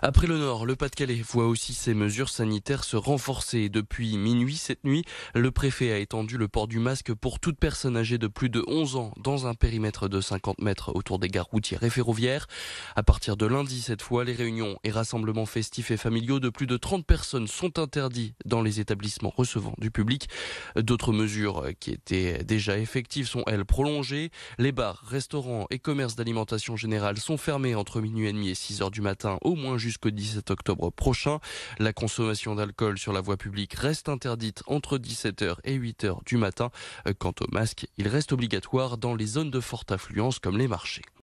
Après le Nord, le Pas-de-Calais voit aussi ses mesures sanitaires se renforcer. Depuis minuit cette nuit, le préfet a étendu le port du masque pour toute personne âgée de plus de 11 ans dans un périmètre de 50 mètres autour des gares routières et ferroviaires. À partir de lundi cette fois, les réunions et rassemblements festifs et familiaux de plus de 30 personnes sont interdits dans les établissements recevant du public. D'autres mesures qui étaient déjà effectives sont elles prolongées. Les bars, restaurants et commerces d'alimentation générale sont fermés entre minuit et demi et 6 heures du matin au moins jusqu'au 17 octobre prochain. La consommation d'alcool sur la voie publique reste interdite entre 17h et 8h du matin. Quant au masque, il reste obligatoire dans les zones de forte affluence comme les marchés.